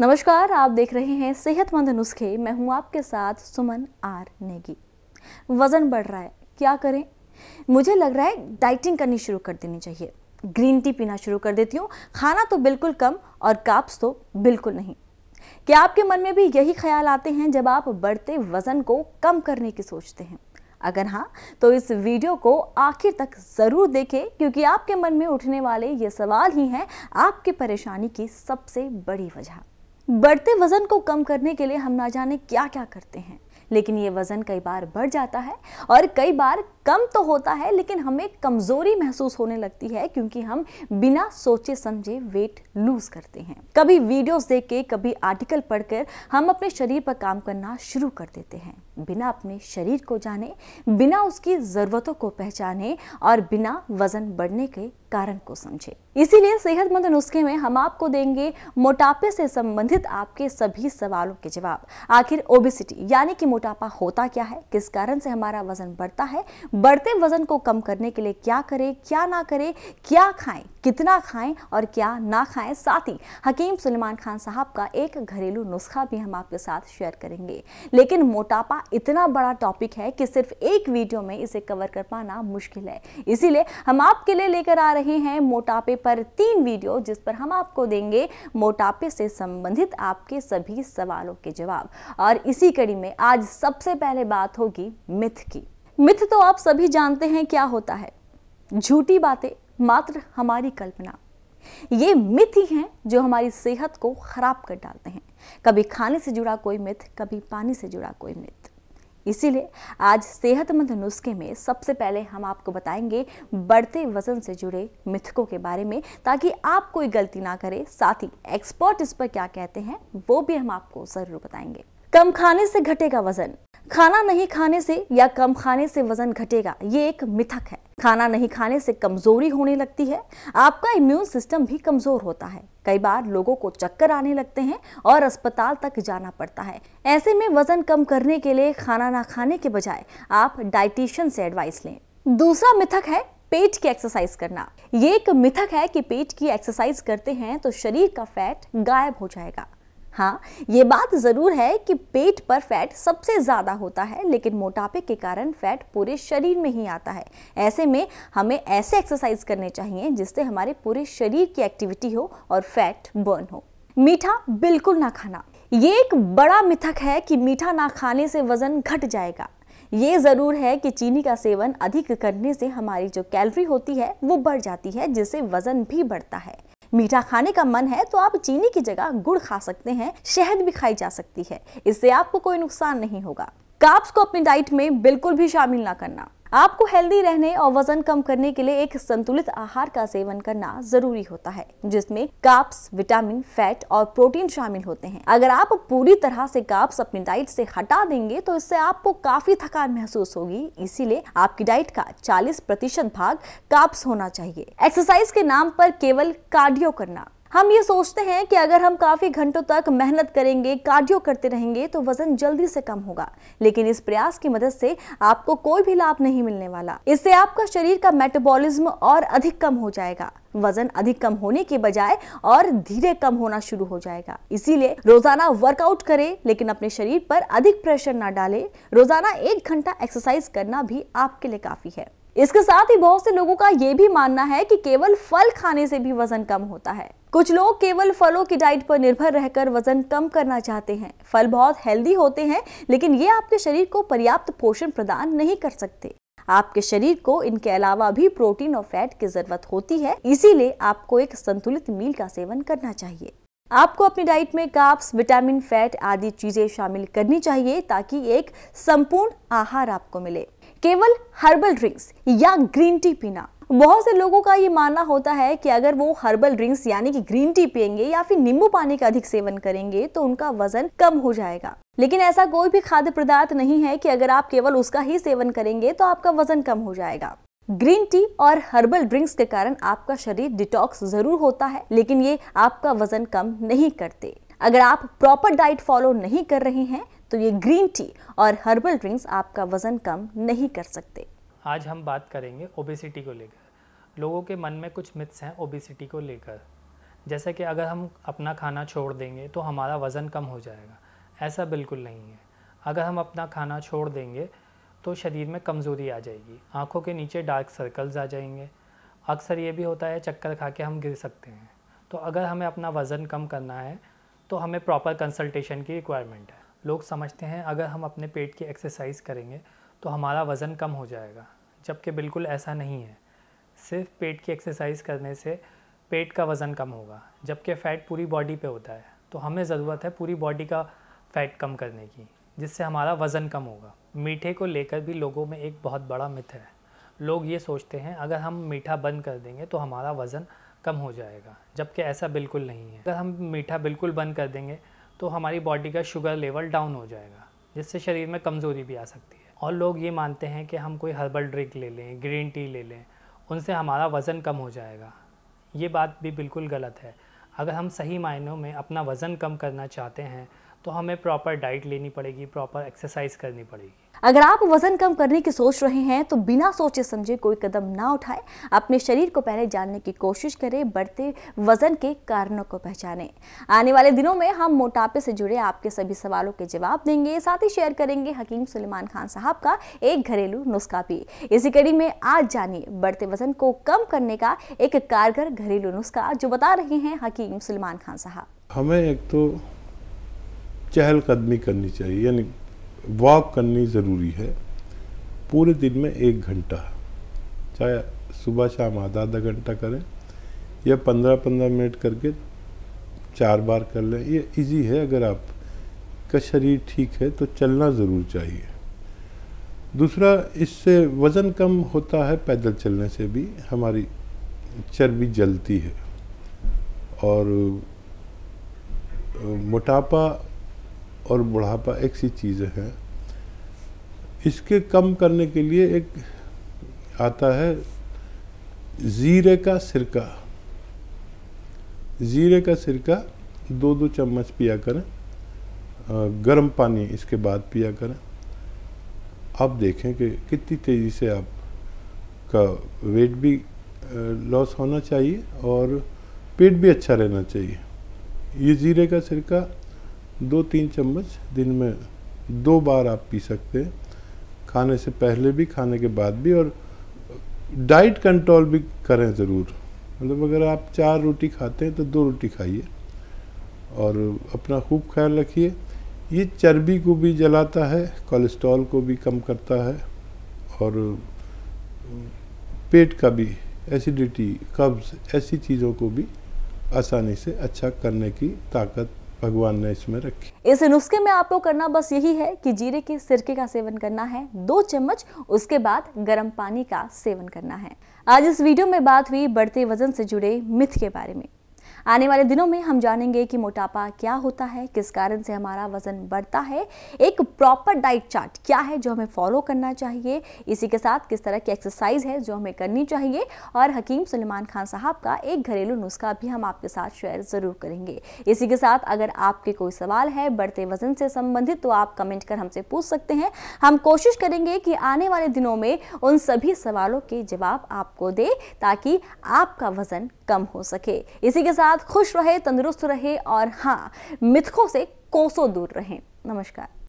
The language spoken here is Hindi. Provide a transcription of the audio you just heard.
नमस्कार आप देख रहे हैं सेहतमंद नुस्खे मैं हूं आपके साथ सुमन आर नेगी वज़न बढ़ रहा है क्या करें मुझे लग रहा है डाइटिंग करनी शुरू कर देनी चाहिए ग्रीन टी पीना शुरू कर देती हूँ खाना तो बिल्कुल कम और काप्स तो बिल्कुल नहीं क्या आपके मन में भी यही ख्याल आते हैं जब आप बढ़ते वज़न को कम करने की सोचते हैं अगर हाँ तो इस वीडियो को आखिर तक ज़रूर देखें क्योंकि आपके मन में उठने वाले ये सवाल ही हैं आपकी परेशानी की सबसे बड़ी वजह बढ़ते वजन को कम करने के लिए हम ना जाने क्या क्या करते हैं लेकिन ये वज़न कई बार बढ़ जाता है और कई बार कम तो होता है लेकिन हमें कमजोरी महसूस होने लगती है क्योंकि हम बिना सोचे समझे वेट लूज करते हैं कभी वीडियोस देख के कभी आर्टिकल पढ़कर हम अपने शरीर पर काम करना शुरू कर देते हैं बिना अपने शरीर को जाने बिना उसकी ज़रूरतों को पहचाने और बिना वजन बढ़ने के कारण को समझे इसीलिए सेहतमंद नुस्खे में हम आपको देंगे मोटापे से संबंधित आपके सभी सवालों के जवाब आखिर ओबिसिटी यानी कि मोटापा होता क्या है किस कारण से हमारा वजन बढ़ता है बढ़ते वजन को कम करने के लिए क्या करें क्या ना करें क्या खाएं कितना खाएं और क्या ना खाएं साथ ही हकीम सुलेमान खान साहब का एक घरेलू नुस्खा भी हम आपके साथ शेयर करेंगे लेकिन मोटापा इतना बड़ा टॉपिक है कि सिर्फ एक वीडियो में इसे कवर कर पाना मुश्किल है इसीलिए हम आपके लिए लेकर आ रहे हैं मोटापे पर तीन वीडियो जिस पर हम आपको देंगे मोटापे से संबंधित आपके सभी सवालों के जवाब और इसी कड़ी में आज सबसे पहले बात होगी मिथ की मिथ तो आप सभी जानते हैं क्या होता है झूठी बातें मात्र हमारी कल्पना ये मिथ ही हैं जो हमारी सेहत को खराब कर डालते हैं कभी खाने से जुड़ा कोई मिथ कभी पानी से जुड़ा कोई मिथ इसीलिए आज सेहतमंद नुस्खे में सबसे पहले हम आपको बताएंगे बढ़ते वजन से जुड़े मिथकों के बारे में ताकि आप कोई गलती ना करें साथ ही एक्सपर्ट इस पर क्या कहते हैं वो भी हम आपको ज़रूर बताएंगे कम खाने से घटेगा वजन खाना नहीं खाने से या कम खाने से वजन घटेगा ये एक मिथक है खाना नहीं खाने से कमजोरी होने लगती है आपका इम्यून सिस्टम भी कमजोर होता है कई बार लोगों को चक्कर आने लगते हैं और अस्पताल तक जाना पड़ता है ऐसे में वजन कम करने के लिए खाना ना खाने के बजाय आप डाइटिशियन से एडवाइस लें दूसरा मिथक है पेट की एक्सरसाइज करना ये एक मिथक है कि पेट की एक्सरसाइज करते हैं तो शरीर का फैट गायब हो जाएगा हाँ ये बात ज़रूर है कि पेट पर फैट सबसे ज़्यादा होता है लेकिन मोटापे के कारण फैट पूरे शरीर में ही आता है ऐसे में हमें ऐसे एक्सरसाइज करने चाहिए जिससे हमारे पूरे शरीर की एक्टिविटी हो और फैट बर्न हो मीठा बिल्कुल ना खाना ये एक बड़ा मिथक है कि मीठा ना खाने से वज़न घट जाएगा ये ज़रूर है कि चीनी का सेवन अधिक करने से हमारी जो कैलोरी होती है वो बढ़ जाती है जिससे वज़न भी बढ़ता है मीठा खाने का मन है तो आप चीनी की जगह गुड़ खा सकते हैं शहद भी खाई जा सकती है इससे आपको कोई नुकसान नहीं होगा काप्स को अपनी डाइट में बिल्कुल भी शामिल ना करना आपको हेल्दी रहने और वजन कम करने के लिए एक संतुलित आहार का सेवन करना जरूरी होता है जिसमें काप्स विटामिन फैट और प्रोटीन शामिल होते हैं अगर आप पूरी तरह से काप्स अपनी डाइट से हटा देंगे तो इससे आपको काफी थकान महसूस होगी इसीलिए आपकी डाइट का 40 प्रतिशत भाग काप्स होना चाहिए एक्सरसाइज के नाम पर केवल कार्डियो करना हम ये सोचते हैं कि अगर हम काफ़ी घंटों तक मेहनत करेंगे कार्डियो करते रहेंगे तो वजन जल्दी से कम होगा लेकिन इस प्रयास की मदद से आपको कोई भी लाभ नहीं मिलने वाला इससे आपका शरीर का मेटाबॉलिज्म और अधिक कम हो जाएगा वजन अधिक कम होने के बजाय और धीरे कम होना शुरू हो जाएगा इसीलिए रोजाना वर्कआउट करें लेकिन अपने शरीर पर अधिक प्रेशर ना डालें रोजाना एक घंटा एक्सरसाइज करना भी आपके लिए काफी है इसके साथ ही बहुत से लोगों का ये भी मानना है कि केवल फल खाने से भी वजन कम होता है कुछ लोग केवल फलों की डाइट पर निर्भर रहकर वजन कम करना चाहते हैं फल बहुत हेल्दी होते हैं लेकिन ये आपके शरीर को पर्याप्त पोषण प्रदान नहीं कर सकते आपके शरीर को इनके अलावा भी प्रोटीन और फैट की जरूरत होती है इसीलिए आपको एक संतुलित मील का सेवन करना चाहिए आपको अपनी डाइट में काप्स विटामिन फैट आदि चीजें शामिल करनी चाहिए ताकि एक संपूर्ण आहार आपको मिले केवल हर्बल ड्रिंक्स या ग्रीन टी पीना बहुत से लोगों का ये मानना होता है कि अगर वो हर्बल ड्रिंक्स यानी कि ग्रीन टी पियेंगे या फिर नींबू पानी का अधिक सेवन करेंगे तो उनका वजन कम हो जाएगा लेकिन ऐसा कोई भी खाद्य पदार्थ नहीं है कि अगर आप केवल उसका ही सेवन करेंगे तो आपका वजन कम हो जाएगा ग्रीन टी और हर्बल ड्रिंक्स के कारण आपका शरीर डिटॉक्स जरूर होता है लेकिन ये आपका वजन कम नहीं करते अगर आप प्रॉपर डाइट फॉलो नहीं कर रहे हैं तो ये ग्रीन टी और हर्बल ड्रिंक्स आपका वजन कम नहीं कर सकते आज हम बात करेंगे ओबेसिटी को लेकर लोगों के मन में कुछ मिथ्स हैं ओबिसिटी को लेकर जैसे कि अगर हम अपना खाना छोड़ देंगे तो हमारा वज़न कम हो जाएगा ऐसा बिल्कुल नहीं है अगर हम अपना खाना छोड़ देंगे तो शरीर में कमज़ोरी आ जाएगी आँखों के नीचे डार्क सर्कल्स आ जाएंगे अक्सर ये भी होता है चक्कर खा के हम गिर सकते हैं तो अगर हमें अपना वज़न कम करना है तो हमें प्रॉपर कंसल्टेशन की रिक्वायरमेंट है लोग समझते हैं अगर हम अपने पेट की एक्सरसाइज करेंगे तो हमारा वज़न कम हो जाएगा जबकि बिल्कुल ऐसा नहीं है सिर्फ पेट की एक्सरसाइज करने से पेट का वज़न कम होगा जबकि फ़ैट पूरी बॉडी पे होता है तो हमें ज़रूरत है पूरी बॉडी का फ़ैट कम करने की जिससे हमारा वज़न कम होगा मीठे को लेकर भी लोगों में एक बहुत बड़ा मिथ है लोग ये सोचते हैं अगर हम मीठा बंद कर देंगे तो हमारा वज़न कम हो जाएगा जबकि ऐसा बिल्कुल नहीं है अगर हम मीठा बिल्कुल बंद कर देंगे तो हमारी बॉडी का शुगर लेवल डाउन हो जाएगा जिससे शरीर में कमज़ोरी भी आ सकती है और लोग ये मानते हैं कि हम कोई हर्बल ड्रिंक ले लें ग्रीन टी ले लें उनसे हमारा वज़न कम हो जाएगा ये बात भी बिल्कुल गलत है अगर हम सही मायनों में अपना वज़न कम करना चाहते हैं तो हमें प्रॉपर डाइट लेनी पड़ेगी प्रॉपर एक्सरसाइज करनी पड़ेगी अगर आप वजन कम करने की सोच रहे हैं तो बिना सोचे समझे कोई कदम ना उठाएं अपने शरीर को पहले जानने की कोशिश करें बढ़ते वजन के कारणों को पहचानें आने वाले दिनों में हम मोटापे से जुड़े आपके सभी सवालों के जवाब देंगे साथ ही शेयर करेंगे हकीम सुलेमान खान साहब का एक घरेलू नुस्खा भी इसी कड़ी में आज जानिए बढ़ते वजन को कम करने का एक कारगर घरेलू नुस्खा जो बता रहे हैं हकीम सलमान खान साहब हमें एक तो चहलकदमी करनी चाहिए यानी वॉक करनी ज़रूरी है पूरे दिन में एक घंटा चाहे सुबह शाम आधा आधा घंटा करें या पंद्रह पंद्रह मिनट करके चार बार कर लें ये इजी है अगर आप का शरीर ठीक है तो चलना ज़रूर चाहिए दूसरा इससे वज़न कम होता है पैदल चलने से भी हमारी चर्बी जलती है और मोटापा और बुढ़ापा एक सी चीज़ें हैं इसके कम करने के लिए एक आता है ज़ीरे का सिरका ज़ीरे का सिरका दो दो चम्मच पिया करें गर्म पानी इसके बाद पिया करें आप देखें कि कितनी तेज़ी से आप का वेट भी लॉस होना चाहिए और पेट भी अच्छा रहना चाहिए ये ज़ीरे का सिरका दो तीन चम्मच दिन में दो बार आप पी सकते हैं खाने से पहले भी खाने के बाद भी और डाइट कंट्रोल भी करें ज़रूर मतलब अगर आप चार रोटी खाते हैं तो दो रोटी खाइए और अपना खूब ख्याल रखिए ये चर्बी को भी जलाता है कोलेस्ट्रॉल को भी कम करता है और पेट का भी एसिडिटी कब्ज़ ऐसी चीज़ों को भी आसानी से अच्छा करने की ताकत भगवान ने इसमें रखी इस नुस्खे में आपको करना बस यही है कि जीरे के सिरके का सेवन करना है दो चम्मच उसके बाद गर्म पानी का सेवन करना है आज इस वीडियो में बात हुई बढ़ते वजन से जुड़े मिथ के बारे में आने वाले दिनों में हम जानेंगे कि मोटापा क्या होता है किस कारण से हमारा वजन बढ़ता है एक प्रॉपर डाइट चार्ट क्या है जो हमें फॉलो करना चाहिए इसी के साथ किस तरह की एक्सरसाइज है जो हमें करनी चाहिए और हकीम सलमान खान साहब का एक घरेलू नुस्खा भी हम आपके साथ शेयर ज़रूर करेंगे इसी के साथ अगर आपके कोई सवाल है बढ़ते वजन से संबंधित तो आप कमेंट कर हमसे पूछ सकते हैं हम कोशिश करेंगे कि आने वाले दिनों में उन सभी सवालों के जवाब आपको दे ताकि आपका वजन कम हो सके इसी के साथ साथ खुश रहे तंदुरुस्त रहे और हाँ मिथकों से कोसों दूर रहें नमस्कार